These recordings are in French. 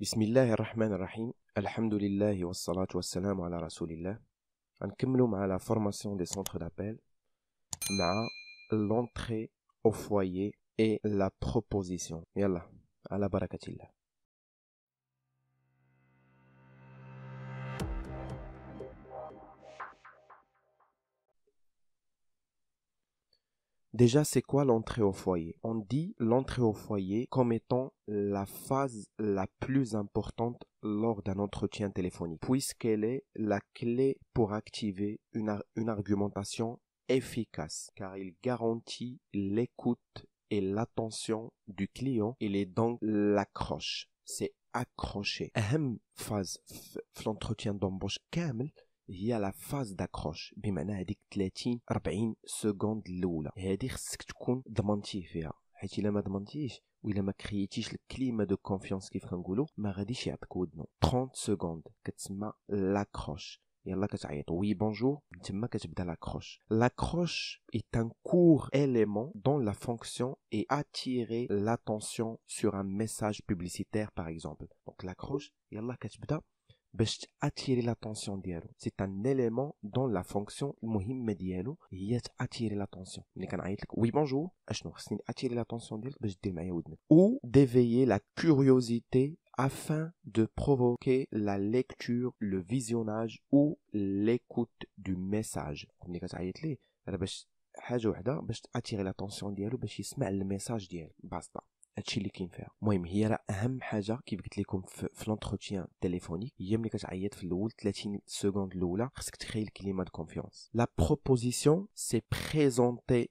بسم الله الرحمن الرحيم الحمد لله والصلاة والسلام على رسول الله غنكملو مع لا فورماسيون دي سونتر دابيل مع لونتري او فوايي اي لا بروبوزيسيون يلا على بركة الله Déjà, c'est quoi l'entrée au foyer On dit l'entrée au foyer comme étant la phase la plus importante lors d'un entretien téléphonique, puisqu'elle est la clé pour activer une, argumentation efficace, car il garantit l'écoute et l'attention du client, il est donc l'accroche. C'est accroché. phase l'entretien d'embauche, il y a la phase d'accroche. Bien maintenant, il 30 tenir 40 secondes de l'eau. Il faut que ce que tu fasses soit demandé. Pourquoi est-il demandé Oui, le ma créer t le climat de confiance qui frangoule Mais redéchirer quoi de nom 30 secondes. Qu'est-ce que tu m'as l'accroche Il y a là Oui, bonjour. Dis-moi que tu es dans l'accroche. L'accroche est un court élément dont la fonction est attirer l'attention sur un message publicitaire, par exemple. Donc l'accroche. Il y a باش اتيري لاتونسيون ديالو سي ان اليمون دون لا فونكسيون المهمه ديالو هي اتيري لاتونسيون ملي كنعيط لك وي بونجور اشنو خصني اتيري لاتونسيون ديالك باش دير معايا ودنك او ديفيي لا كيوريوزيتي afin de provoquer la lecture, le visionnage ou l'écoute du message. ملي كتعيط ليه راه باش حاجه وحده باش تاتيري لاتونسيون ديالو باش يسمع الميساج ديالك باسطه هادشي اللي كاين فيها المهم هي راه اهم حاجه كيف قلت لكم في لونتروتيان تيليفونيك هي ملي كتعيط في الاول 30 سكوند الاولى خصك تخيل كليما دو كونفيونس لا بروبوزيسيون سي بريزونتي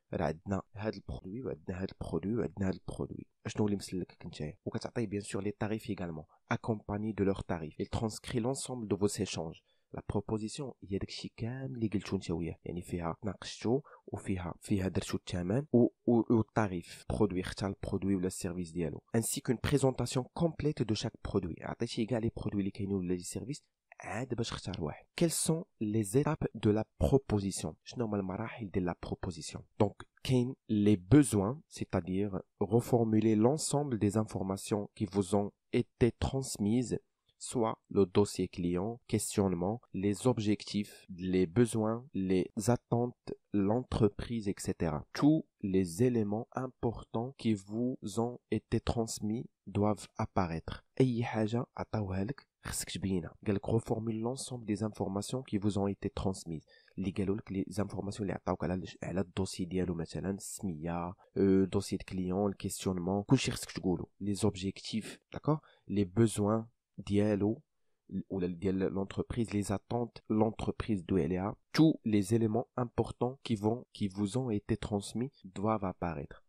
et il y a des produits et des produits et des produits je vous explique ce qui se les tarifs également accompagnés de leurs tarifs il transcrit l'ensemble de vos échanges la proposition est tout ce que vous avez dit il y a des propositions il y a des ou les tarifs les produits ou les services ainsi qu'une présentation complète de chaque produit vous avez les produits et les services Qu'elles sont les étapes de la proposition Donc, les besoins, de la proposition c'est-à-dire reformuler l'ensemble des informations qui vous ont été transmises soit le dossier client, questionnement, les objectifs, les besoins, les attentes, l'entreprise, etc. Tous les éléments importants qui vous ont été transmis doivent apparaître. haja » qui Quelque reformuler l'ensemble des informations qui vous ont été transmises. Les informations les informations dans le dossier d'éloumentation. C'est le dossier de client, questionnement. les objectifs, d'accord Les besoins d'élou ou l'entreprise, les attentes, l'entreprise Tous les éléments importants qui vont qui vous ont été transmis doivent apparaître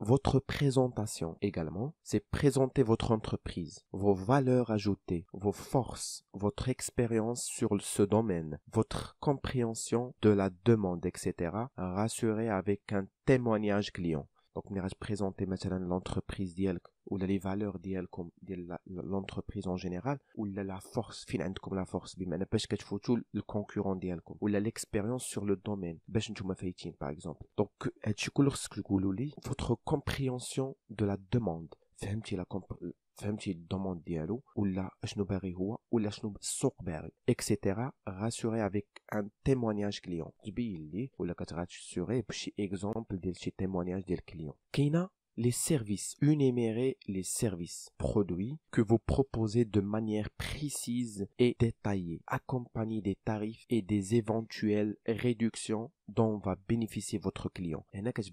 votre présentation également c'est présenter votre entreprise vos valeurs ajoutées vos forces votre expérience sur ce domaine votre compréhension de la demande etc rassurez avec un témoignage client donc on présenter maintenant l'entreprise d'elle ou les valeurs d'elle comme l'entreprise en général ou la force fin comme la force mais parce que tu faut tout le concurrent d'elle ou l'expérience sur le domaine باش ben, نتوما par exemple donc ce que خصك vous لي votre compréhension de la demande فهمتي la فهمتي الدوموند ديالو ولا شنو باغي هو ولا شنو السوق باغي اكسيتيرا غاسوري افيك ان témoignage كليون تبين ليه ولا بشي اكزومبل ديال شي تيمونياج ديال les services, les services, produits que vous proposez de manière précise et détaillée, accompagnés des tarifs et des éventuelles réductions dont va bénéficier votre client. Et là, les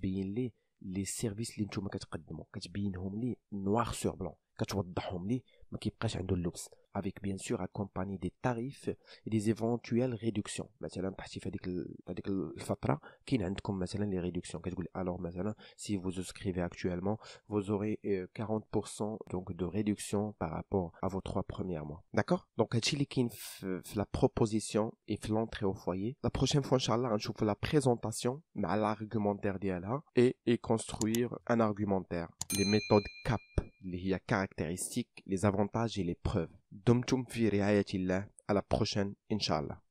services les services noir sur blanc avec bien sûr accompagner des tarifs Et des éventuelles réductions Alors si vous inscrivez actuellement Vous aurez 40% euh, de réduction Par rapport à vos trois premiers mois D'accord Donc la proposition Et l'entrée au foyer La prochaine fois, on va la présentation Mais à l'argumentaire Et construire un argumentaire Les méthodes CAP les caractéristiques les avantages et les preuves دمتم fi رعاية الله la prochaine inshallah.